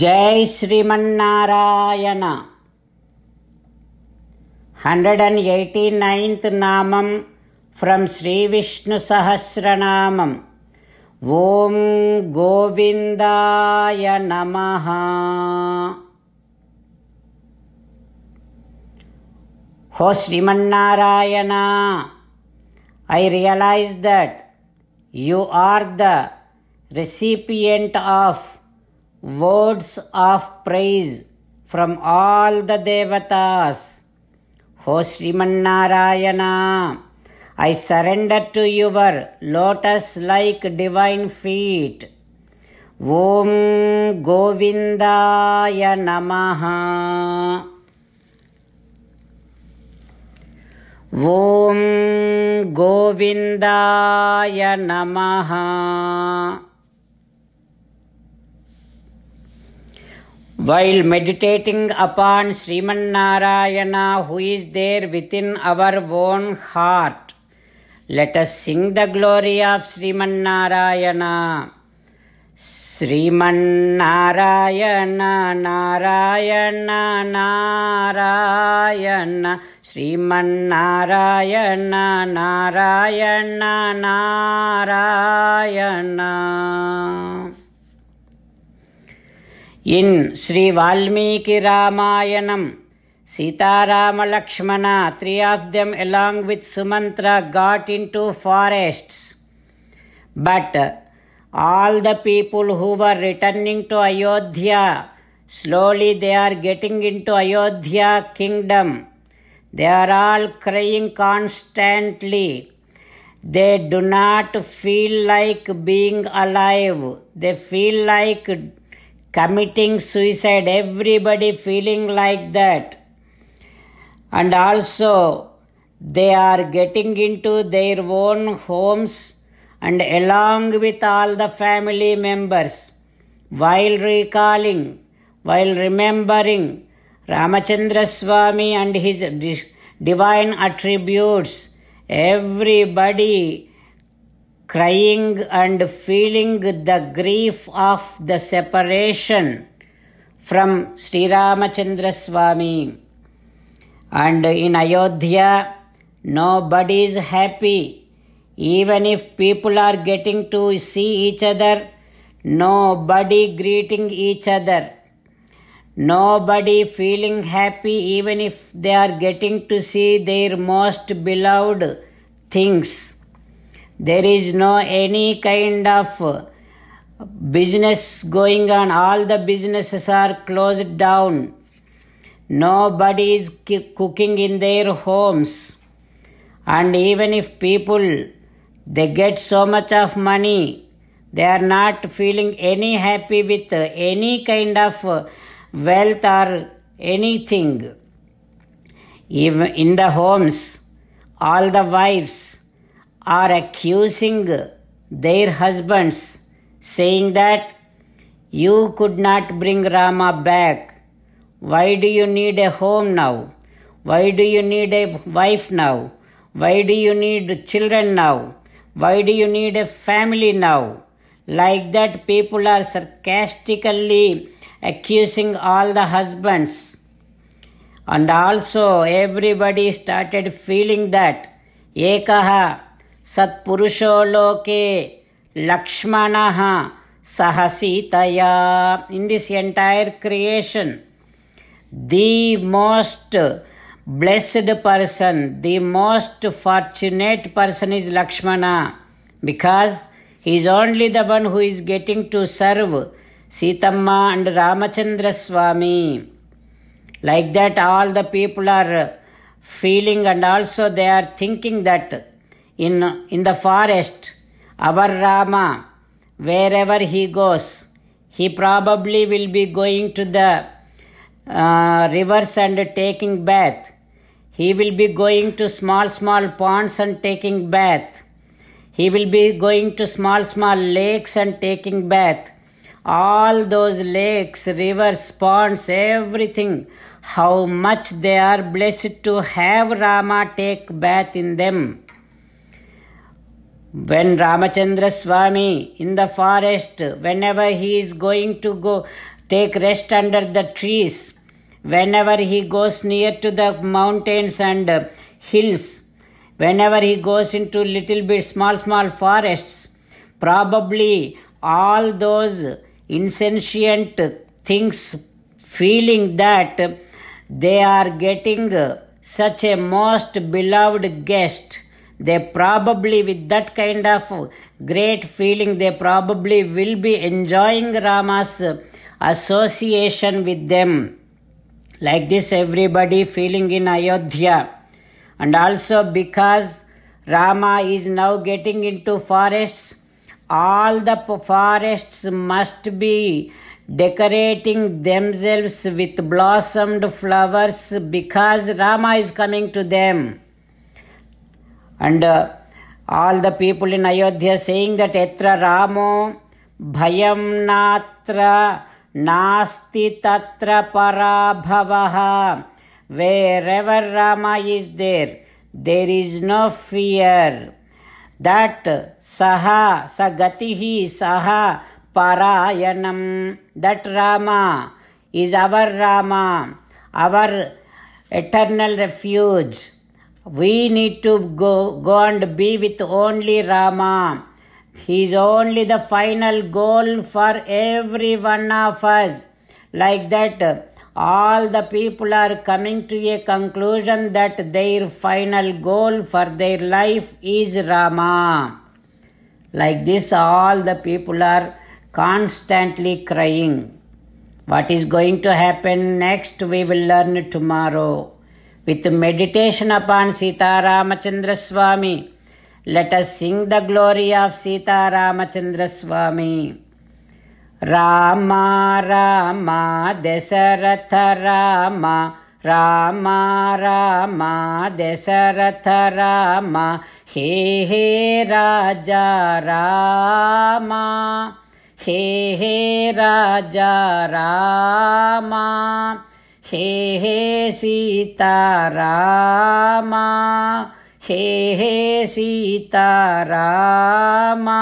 జై Srimannarayana hundred and eighty ninth namam from Sri Vishnu Sahasranamam Om గోవిందాయ నమ హో Srimannarayana I realize that you are the recipient of words of praise from all the devatas. O Srimannarayana, I surrender to your lotus-like divine feet. Om Govindaya Namaha. Om Govindaya Namaha. While meditating upon Sriman Narayana, who is there within our own heart, let us sing the glory of Sriman Narayana. Sri Narayana Narayana Srimannarayana Narayana Narayana in Sri Valmiki Ramayanam Sitaramalakshmana three of them along with Sumantra got into forests but all the people who were returning to Ayodhya slowly they are getting into Ayodhya kingdom They are all crying constantly. They do not feel like being alive. They feel like committing suicide, everybody feeling like that. And also, they are getting into their own homes and along with all the family members while recalling, while remembering Ramachandra Swami and his divine attributes, everybody crying and feeling the grief of the separation from Sri Ramachandra Swami. And in Ayodhya, nobody is happy. Even if people are getting to see each other, nobody greeting each other. Nobody feeling happy even if they are getting to see their most beloved things. There is no any kind of business going on. All the businesses are closed down. Nobody is cooking in their homes. And even if people they get so much of money, they are not feeling any happy with any kind of wealth or anything. Even in the homes, all the wives are accusing their husbands, saying that you could not bring Rama back. Why do you need a home now? Why do you need a wife now? Why do you need children now? Why do you need a family now? Like that, people are sarcastically accusing all the husbands. And also, everybody started feeling that. Ekaha సత్పురుషోలోకే లక్ష్మణ సహ సీతయా in this entire creation the most blessed person the most fortunate person is Lakshmana because he's only the one who is getting to serve Seethamma and Ramachandra Swami like that all the people are feeling and also they are thinking that in, in the forest. Our Rama, wherever he goes, he probably will be going to the uh, rivers and taking bath. He will be going to small, small ponds and taking bath. He will be going to small, small lakes and taking bath. All those lakes, rivers, ponds, everything, how much they are blessed to have Rama take bath in them. When Ramachandra Swami in the forest, whenever he is going to go take rest under the trees, whenever he goes near to the mountains and hills, whenever he goes into little bit small, small forests, probably all those insentient things feeling that they are getting such a most beloved guest they probably, with that kind of great feeling, they probably will be enjoying Rama's association with them. Like this, everybody feeling in Ayodhya. And also because Rama is now getting into forests, all the forests must be decorating themselves with blossomed flowers because Rama is coming to them. And uh, all the people in Ayodhya saying that Etra Ramo Bhayam Natra Nasti Tatra Parabhavaha. Wherever Rama is there, there is no fear. That Saha Sagatihi Saha Parayanam. That Rama is our Rama, our eternal refuge. We need to go, go and be with only Rama. He is only the final goal for every one of us. Like that, all the people are coming to a conclusion that their final goal for their life is Rama. Like this, all the people are constantly crying. What is going to happen next, we will learn tomorrow with meditation upon Sita Ramachandra Swami. Let us sing the glory of Sita Ramachandra Swami. Rama Rama Desaratha Rama Rama Rama Desaratha Rama He He Raja Rama He He Raja Rama हे हे सीता रामा हे हे Sita Rama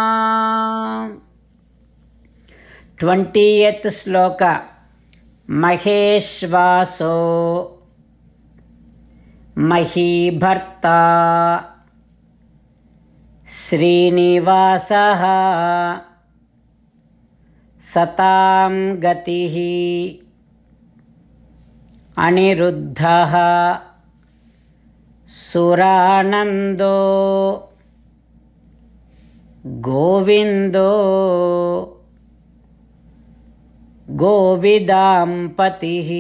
twentieth shloka महेश्वासो मही महीभर्ता श्रीनिवासः सतां गतिः अनिरुद्धः सुरानन्दो गोविन्दो गोविदाम्पतिः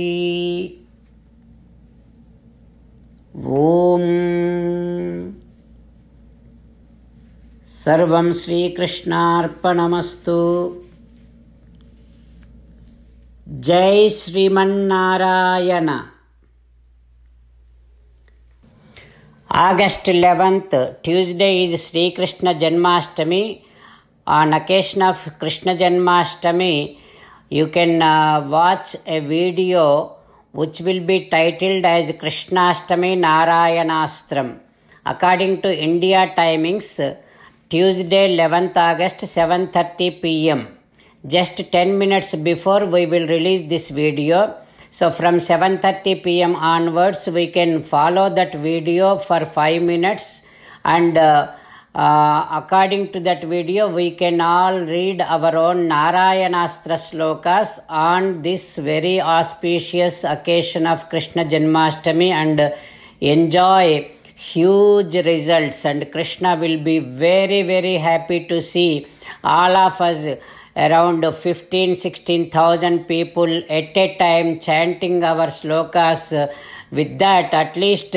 ॐ सर्वं श्रीकृष्णार्पणमस्तु జై Srimannarayana August eleventh Tuesday is Srikrishna Janmashtami on occasion of Krishna Janmashtami you can watch a video which will be titled as Krishnashtami Narayanastram according to India timings Tuesday eleventh August seven thirty PM just 10 minutes before we will release this video so from 7:30 pm onwards we can follow that video for 5 minutes and uh, uh, according to that video we can all read our own narayanastra slokas on this very auspicious occasion of krishna janmashtami and enjoy huge results and krishna will be very very happy to see all of us around 15 16000 people at a time chanting our slokas with that at least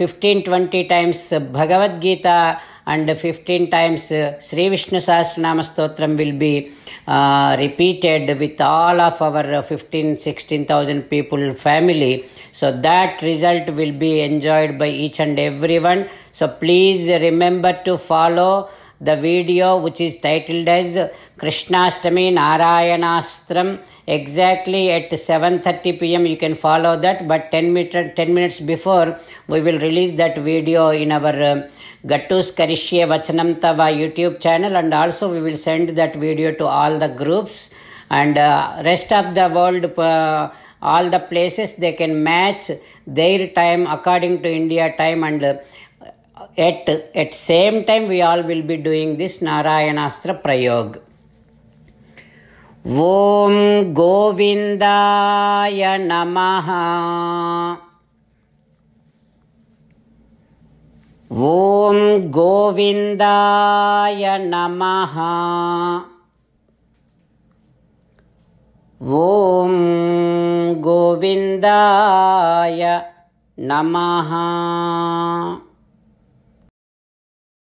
15 20 times bhagavad gita and 15 times Sri Vishnu Sahasranama Stotram will be uh, repeated with all of our 15 16,000 people family. So that result will be enjoyed by each and everyone. So please remember to follow the video which is titled as Krishna Krishnastami Narayanastram exactly at 7.30 pm. You can follow that but 10, meter, 10 minutes before we will release that video in our uh, Gattus Karishye Vachanam Tava YouTube channel and also we will send that video to all the groups and uh, rest of the world uh, all the places they can match their time according to India time and uh, at at same time we all will be doing this Narayanastra Prayog. ॐ गोविन्दाय नमः ॐ गोविन्दाय नमः ॐ गोविन्दाय नमः